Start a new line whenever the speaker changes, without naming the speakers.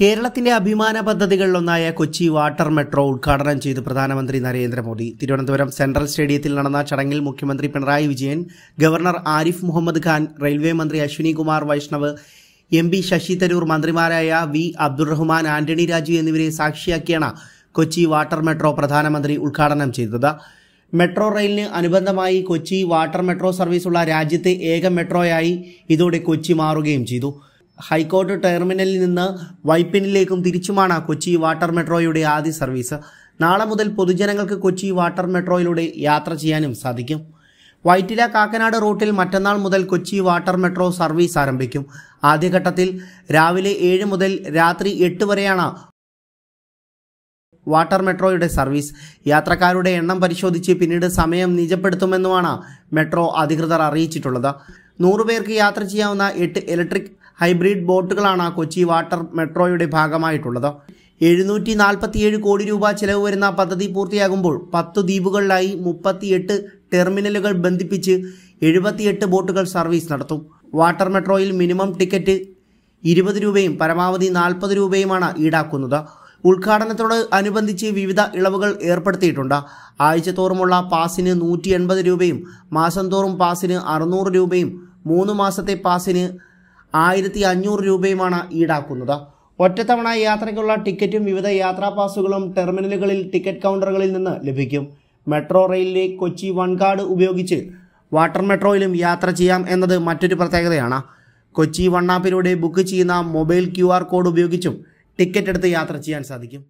കേരളത്തിന്റെ അഭിമാന പദ്ധതികളിലൊന്നായ Kochi water metro ഉദ്ഘാടനം ചെയ്ത് പ്രധാനമന്ത്രി നരേന്ദ്രമോദി തിരുവനന്തപുരം സെൻട്രൽ സ്റ്റേഡിയത്തിൽ നടന്ന ചടങ്ങിൽ മുഖ്യമന്ത്രി പിണറായി വിജയൻ ഗവർണർ ആരിഫ് മുഹമ്മദ് ഖാൻ റെയിൽവേ മന്ത്രി അശ്വിനി കുമാർ വൈഷ്ണവ് എം പി ശശി തരൂർ മന്ത്രിമാരായ വി അബ്ദുറഹ്മാൻ ആന്റണി രാജു എന്നിവരെ സാക്ഷിയാക്കിയാണ് കൊച്ചി വാട്ടർ മെട്രോ പ്രധാനമന്ത്രി ഉദ്ഘാടനം ചെയ്തത് മെട്രോ റെയിലിന് അനുബന്ധമായി കൊച്ചി വാട്ടർ മെട്രോ സർവീസുള്ള രാജ്യത്തെ ഏക മെട്രോയായി ഇതോടെ കൊച്ചി മാറുകയും ചെയ്തു ഹൈക്കോർട്ട് ടെർമിനലിൽ നിന്ന് വൈപ്പിനിലേക്കും തിരിച്ചുമാണ് കൊച്ചി വാട്ടർ മെട്രോയുടെ ആദ്യ സർവീസ് നാളെ മുതൽ പൊതുജനങ്ങൾക്ക് കൊച്ചി വാട്ടർ മെട്രോയിലൂടെ യാത്ര ചെയ്യാനും സാധിക്കും വൈറ്റില കാക്കനാട് റൂട്ടിൽ മറ്റന്നാൾ മുതൽ കൊച്ചി വാട്ടർ മെട്രോ സർവീസ് ആരംഭിക്കും ആദ്യഘട്ടത്തിൽ രാവിലെ ഏഴ് മുതൽ രാത്രി എട്ട് വരെയാണ് വാട്ടർ മെട്രോയുടെ സർവീസ് യാത്രക്കാരുടെ എണ്ണം പരിശോധിച്ച് പിന്നീട് സമയം നിജപ്പെടുത്തുമെന്നുമാണ് മെട്രോ അധികൃതർ അറിയിച്ചിട്ടുള്ളത് നൂറുപേർക്ക് യാത്ര ചെയ്യാവുന്ന എട്ട് ഇലക്ട്രിക് ഹൈബ്രിഡ് ബോട്ടുകളാണ് കൊച്ചി വാട്ടർ മെട്രോയുടെ ഭാഗമായിട്ടുള്ളത് എഴുന്നൂറ്റി നാൽപ്പത്തിയേഴ് കോടി രൂപ ചെലവ് വരുന്ന പദ്ധതി പൂർത്തിയാകുമ്പോൾ പത്ത് ദ്വീപുകളിലായി മുപ്പത്തിയെട്ട് ടെർമിനലുകൾ ബന്ധിപ്പിച്ച് എഴുപത്തിയെട്ട് ബോട്ടുകൾ സർവീസ് നടത്തും വാട്ടർ മെട്രോയിൽ മിനിമം ടിക്കറ്റ് ഇരുപത് രൂപയും പരമാവധി നാൽപ്പത് രൂപയുമാണ് ഈടാക്കുന്നത് ഉദ്ഘാടനത്തോട് അനുബന്ധിച്ച് വിവിധ ഇളവുകൾ ഏർപ്പെടുത്തിയിട്ടുണ്ട് ആഴ്ചതോറുമുള്ള പാസിന് നൂറ്റി എൺപത് രൂപയും മാസം തോറും പാസിന് അറുന്നൂറ് രൂപയും മൂന്ന് മാസത്തെ പാസിന് ആയിരത്തി അഞ്ഞൂറ് രൂപയുമാണ് ഈടാക്കുന്നത് ഒറ്റത്തവണ യാത്രയ്ക്കുള്ള ടിക്കറ്റും വിവിധ യാത്രാ പാസുകളും ടെർമിനലുകളിൽ ടിക്കറ്റ് കൗണ്ടറുകളിൽ നിന്ന് ലഭിക്കും മെട്രോ റെയിലിലെ കൊച്ചി കാർഡ് ഉപയോഗിച്ച് വാട്ടർ മെട്രോയിലും യാത്ര ചെയ്യാം എന്നത് മറ്റൊരു പ്രത്യേകതയാണ് കൊച്ചി വണ്ണാപ്പിലൂടെ ബുക്ക് ചെയ്യുന്ന മൊബൈൽ ക്യു കോഡ് ഉപയോഗിച്ചും ടിക്കറ്റ് എടുത്ത് യാത്ര ചെയ്യാൻ സാധിക്കും